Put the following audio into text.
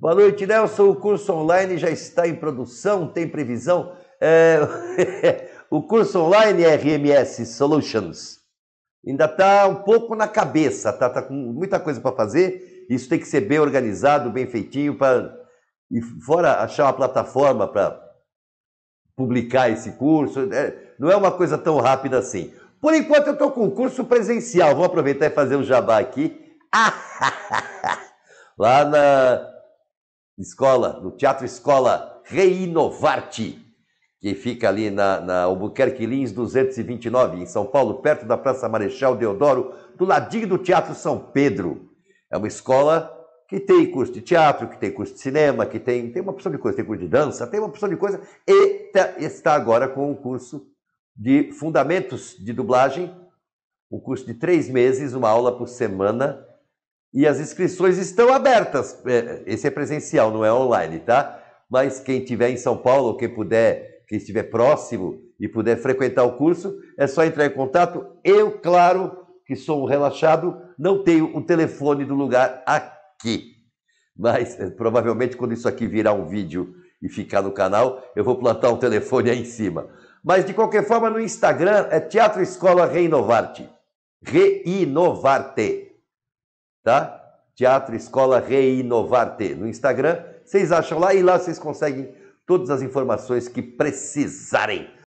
Boa noite, Nelson. O curso online já está em produção, tem previsão? É... o curso online é RMS Solutions ainda está um pouco na cabeça, tá, tá com muita coisa para fazer. Isso tem que ser bem organizado, bem feitinho, para e fora achar uma plataforma para publicar esse curso. Né? não é uma coisa tão rápida assim. Por enquanto eu estou com o curso presencial. Vou aproveitar e fazer um jabá aqui. Lá na escola, do Teatro Escola Reinovarte, que fica ali na, na Albuquerque Lins 229, em São Paulo, perto da Praça Marechal Deodoro, do ladinho do Teatro São Pedro. É uma escola que tem curso de teatro, que tem curso de cinema, que tem, tem uma opção de coisa, tem curso de dança, tem uma opção de coisa, e tá, está agora com um curso de fundamentos de dublagem, um curso de três meses, uma aula por semana, e as inscrições estão abertas. É, esse é presencial, não é online, tá? Mas quem estiver em São Paulo, quem puder, quem estiver próximo e puder frequentar o curso, é só entrar em contato. Eu, claro, que sou um relaxado, não tenho o telefone do lugar aqui. Mas eh, provavelmente quando isso aqui virar um vídeo e ficar no canal, eu vou plantar um telefone aí em cima. Mas de qualquer forma, no Instagram é Teatro Escola Reinovarte. Reinovarte tá? Teatro Escola Reinovarte no Instagram. Vocês acham lá e lá vocês conseguem todas as informações que precisarem.